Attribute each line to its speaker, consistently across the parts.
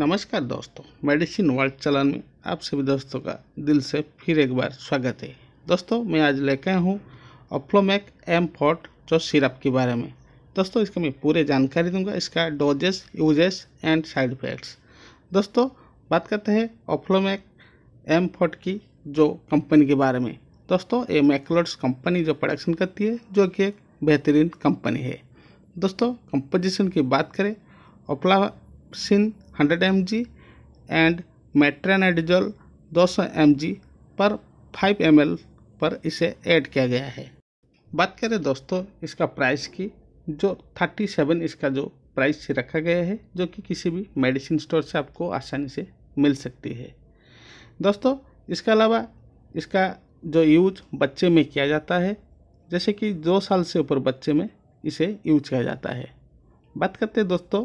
Speaker 1: नमस्कार दोस्तों medicine world चलन में आप सभी दोस्तों का दिल से फिर एक बार स्वागत है दोस्तों मैं आज लेकर आया हूँ अप्लोमैक एम फोर्ट जो सिरप के बारे में दोस्तों इसका मैं पूरे जानकारी दूंगा इसका doses uses and side effects दोस्तों बात करते हैं अप्लोमैक एम फोर्ट की जो कंपनी के बारे में दोस्तों ये मैकलोड्स कंपनी जो प्रोडक्शन करती है जो कि एक बेहतरीन कंपनी है दोस्तों कंपोजिशन की बात करें ओप्लासिन hundred M G and metronidazole दो सौ एम जी पर फाइव एम एल पर इसे ऐड किया गया है बात करें दोस्तों इसका प्राइस की जो थर्टी सेवन इसका जो प्राइस से रखा गया है जो कि किसी भी मेडिसिन स्टोर से आपको आसानी से मिल सकती है दोस्तों इसके अलावा इसका जो यूज बच्चे में किया जाता है जैसे कि दो साल से ऊपर बच्चे में इसे यूज किया जाता है बात करते हैं दोस्तों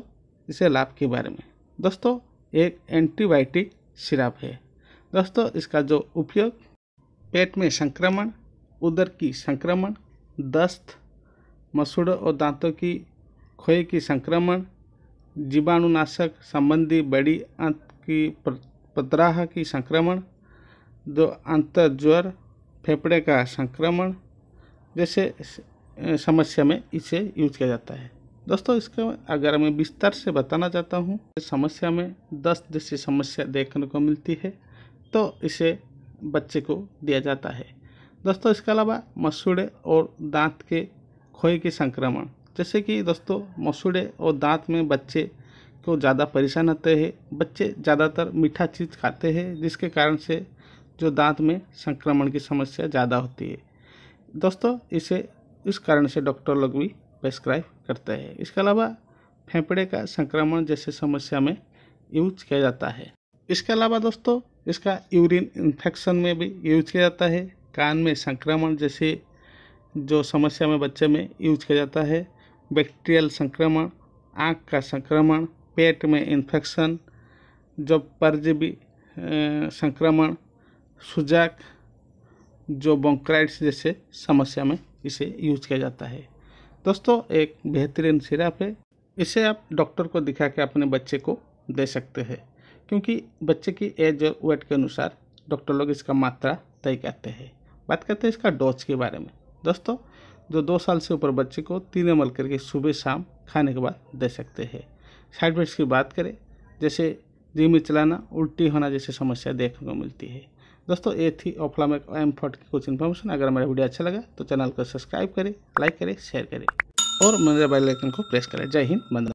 Speaker 1: इसे लाभ के बारे में दोस्तों एक एंटीबायोटिक सिराप है दोस्तों इसका जो उपयोग पेट में संक्रमण उदर की संक्रमण दस्त मसूड़ों और दांतों की खोए की संक्रमण जीवाणुनाशक संबंधी बड़ी आंत की पदराह की संक्रमण जो अंतर ज्वर फेफड़े का संक्रमण जैसे समस्या में इसे यूज किया जाता है दोस्तों इसके अगर मैं विस्तार से बताना चाहता हूँ समस्या में दस्त जैसी समस्या देखने को मिलती है तो इसे बच्चे को दिया जाता है दोस्तों इसके अलावा मसूड़े और दांत के खोए के संक्रमण जैसे कि दोस्तों मसूड़े और दांत में बच्चे को ज़्यादा परेशान होते हैं बच्चे ज़्यादातर मीठा चीज़ खाते हैं जिसके कारण से जो दांत में संक्रमण की समस्या ज़्यादा होती है दोस्तों इसे इस कारण से डॉक्टर लोग भी प्रेस्क्राइब करते हैं इसके अलावा फेफड़े का संक्रमण जैसे समस्या में यूज किया जाता है इसके अलावा दोस्तों इसका यूरिन इन्फेक्शन में भी यूज किया जाता है कान में संक्रमण जैसे जो समस्या में बच्चे में यूज किया जाता है बैक्टीरियल संक्रमण आँख का संक्रमण पेट में इन्फेक्शन जो परजीवी संक्रमण सुजाक जो बॉन्क्राइट्स जैसे समस्या में इसे यूज किया जाता है दोस्तों एक बेहतरीन सिरप है इसे आप डॉक्टर को दिखा के अपने बच्चे को दे सकते हैं क्योंकि बच्चे की एज और वेट के अनुसार डॉक्टर लोग इसका मात्रा तय करते हैं बात करते हैं इसका डोज के बारे में दोस्तों जो दो साल से ऊपर बच्चे को तीन एम करके सुबह शाम खाने के बाद दे सकते हैं साइड इफेक्ट्स की बात करें जैसे धीमे चलाना उल्टी होना जैसी समस्या देखने को मिलती है दोस्तों ये थी ऑफलाम एम फोर्ट की कुछ इन्फॉर्मेशन अगर मेरा वीडियो अच्छा लगा तो चैनल को सब्सक्राइब करें लाइक करें शेयर करें और मेरे बेल आइकन को प्रेस करें जय हिंद मंद